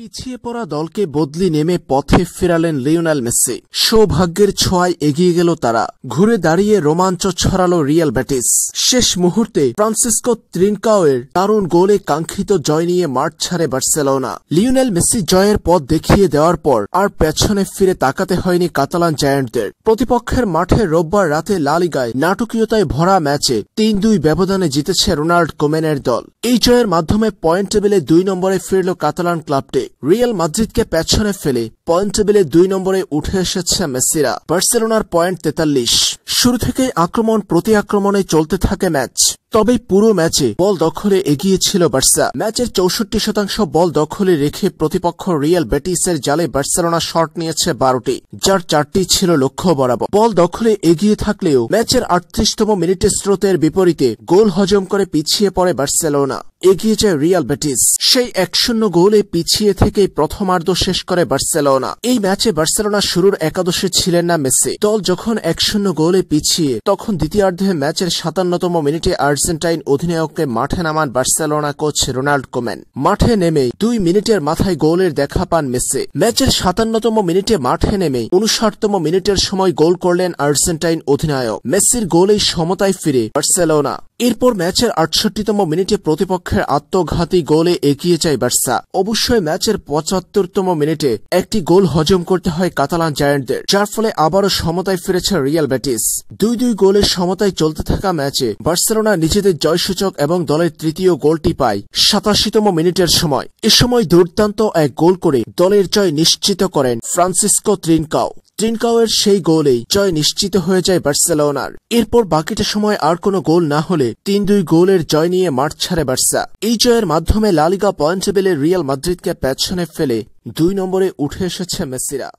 পিছিয়ে পড়া দলকে বদলি নেমে পথে ফেরালেন লিওনাল মেসি সৌভাগ্যের ছোঁয়ায় এগিয়ে গেল তারা ঘুরে দাঁড়িয়ে রোমাঞ্চ ছড়ালো রিয়াল ব্যাটিস শেষ মুহূর্তে ফ্রান্সিসকো ত্রিনকাওয়ের দারুণ গোলে কাঙ্ক্ষিত জয় নিয়ে মাঠ ছাড়ে বার্সেলোনা লিওনেল মেসি জয়ের পথ দেখিয়ে দেওয়ার পর আর পেছনে ফিরে তাকাতে হয়নি কাতালান জায়ান্টদের প্রতিপক্ষের মাঠে রোববার রাতে লালিগায় নাটকীয়তায় ভরা ম্যাচে তিন দুই ব্যবধানে জিতেছে রোনাল্ড কোমেনের দল এই জয়ের মাধ্যমে পয়েন্ট টেবিলে দুই নম্বরে ফিরল কাতালান ক্লাবটি রিয়াল মাদ্রিদকে পেছনে ফেলে পয়েন্ট টেবিলে দুই নম্বরে উঠে এসেছে মেসিরা বার্সেলোনার পয়েন্ট তেতাল্লিশ শুরু থেকে আক্রমণ প্রতি আক্রমণে চলতে থাকে ম্যাচ তবে পুরো ম্যাচে বল দখলে এগিয়ে ছিল বার্সা ম্যাচের চৌষট্টি শতাংশ বল দখলে রেখে প্রতিপক্ষ রিয়াল বেটিসের জালে বার্সেলোনা শট নিয়েছে বারোটি যার চারটি ছিল লক্ষ্য বরাবর বল দখলে এগিয়ে থাকলেও ম্যাচের আটত্রিশতম মিনিটে স্রোতের বিপরীতে গোল হজম করে পিছিয়ে পড়ে বার্সেলোনা এগিয়ে যায় রিয়াল বেটিস সেই এক শূন্য গোলে পিছিয়ে থেকেই প্রথমার্ধ শেষ করে বার্সেলোনা এই ম্যাচে বার্সেলোনা শুরুর একাদশে ছিলেন না মেসি দল যখন এক শূন্য গোলে পিছিয়ে তখন দ্বিতীয়ার্ধে ম্যাচের সাতান্নতম মিনিটে আর আর্জেন্টাইন অধিনায়ককে মাঠে নামান বার্সেলোনা কোচ রোনাল্ড কোমেন মাঠে নেমে দুই মিনিটের মাথায় গোলের দেখা পান মেসে ম্যাচের সাতান্নতম মিনিটে মাঠে নেমে উনষাটতম মিনিটের সময় গোল করলেন আর্জেন্টাইন অধিনায়ক মেসির গোলেই সমতায় ফিরে বার্সেলোনা এরপর ম্যাচের আটষট্টিতম মিনিটে প্রতিপক্ষের আত্মঘাতী গোলে এগিয়ে যায় বার্সা অবশ্যই ম্যাচের পঁচাত্তরতম মিনিটে একটি গোল হজম করতে হয় কাতালান জায়ান্টদের যার ফলে আবারও সমতায় ফিরেছে রিয়াল ব্যাটিস দুই দুই গোলের সমতায় চলতে থাকা ম্যাচে বার্সেলোনা নিজেদের জয়সূচক এবং দলের তৃতীয় গোলটি পায় সাতাশিতম মিনিটের সময় এ সময় দুর্দান্ত এক গোল করে দলের জয় নিশ্চিত করেন ফ্রান্সিসকো ত্রিনকাও ট্রিনকাওয়ের সেই গোলেই জয় নিশ্চিত হয়ে যায় বার্সেলোনার এরপর বাকিটা সময় আর কোনো গোল না হলে তিন দুই গোলের জয় নিয়ে মাঠ ছাড়ে বার্সা এই জয়ের মাধ্যমে লালিগা পয়েন্ট টেবিলে রিয়াল মাদ্রিদকে পেছনে ফেলে দুই নম্বরে উঠে এসেছে মেসিরা